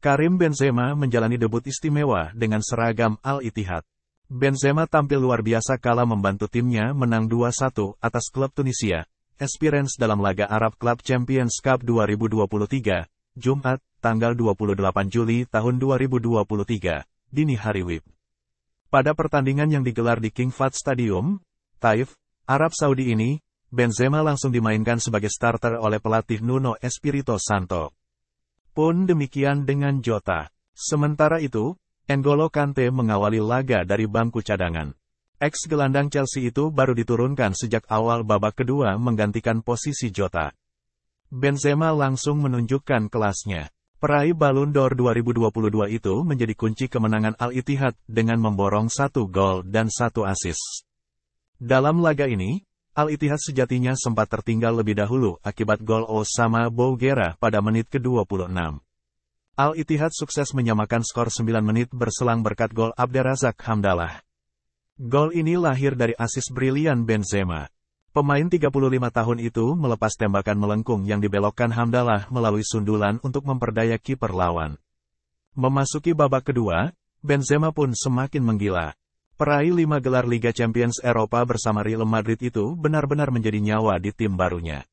Karim Benzema menjalani debut istimewa dengan seragam Al-Ittihad. Benzema tampil luar biasa kala membantu timnya menang 2-1 atas klub Tunisia, Esperance dalam laga Arab Club Champions Cup 2023, Jumat, tanggal 28 Juli tahun 2023, dini hari WIB. Pada pertandingan yang digelar di King Fahd Stadium, Taif, Arab Saudi ini, Benzema langsung dimainkan sebagai starter oleh pelatih Nuno Espirito Santo. Pun demikian dengan Jota. Sementara itu, N'Golo Kante mengawali laga dari bangku cadangan. Ex gelandang Chelsea itu baru diturunkan sejak awal babak kedua menggantikan posisi Jota. Benzema langsung menunjukkan kelasnya. Peraih Ballon d'Or 2022 itu menjadi kunci kemenangan Al-Ittihad dengan memborong satu gol dan satu assist. Dalam laga ini, Al-Ittihad sejatinya sempat tertinggal lebih dahulu akibat gol Osama Bougera pada menit ke-26. Al-Ittihad sukses menyamakan skor 9 menit berselang berkat gol Abderrazak Hamdallah. Gol ini lahir dari asis brilian Benzema. Pemain 35 tahun itu melepas tembakan melengkung yang dibelokkan Hamdallah melalui sundulan untuk memperdaya kiper lawan. Memasuki babak kedua, Benzema pun semakin menggila. Peraih lima gelar Liga Champions Eropa bersama Real Madrid itu benar-benar menjadi nyawa di tim barunya.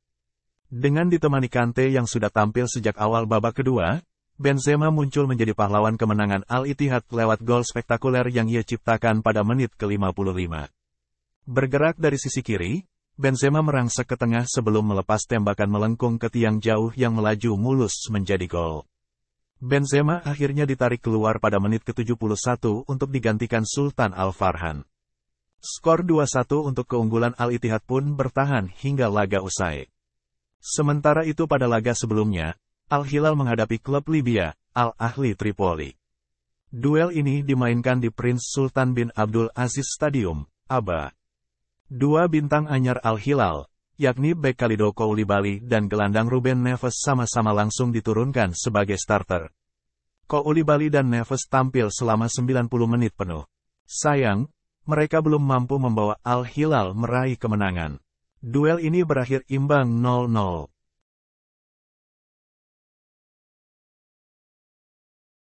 Dengan ditemani Kante yang sudah tampil sejak awal babak kedua, Benzema muncul menjadi pahlawan kemenangan Al-Ittihad lewat gol spektakuler yang ia ciptakan pada menit ke-55. Bergerak dari sisi kiri, Benzema merangsek ke tengah sebelum melepas tembakan melengkung ke tiang jauh yang melaju mulus menjadi gol. Benzema akhirnya ditarik keluar pada menit ke-71 untuk digantikan Sultan Al-Farhan. Skor 2-1 untuk keunggulan Al-Ittihad pun bertahan hingga laga usai. Sementara itu pada laga sebelumnya, Al-Hilal menghadapi klub Libya, Al-Ahli Tripoli. Duel ini dimainkan di Prince Sultan bin Abdul Aziz Stadium, ABA. Dua bintang anyar Al-Hilal, yakni bek Kalido Koulibaly dan gelandang Ruben Neves sama-sama langsung diturunkan sebagai starter. Koulibaly dan Neves tampil selama 90 menit penuh. Sayang, mereka belum mampu membawa Al Hilal meraih kemenangan. Duel ini berakhir imbang 0-0.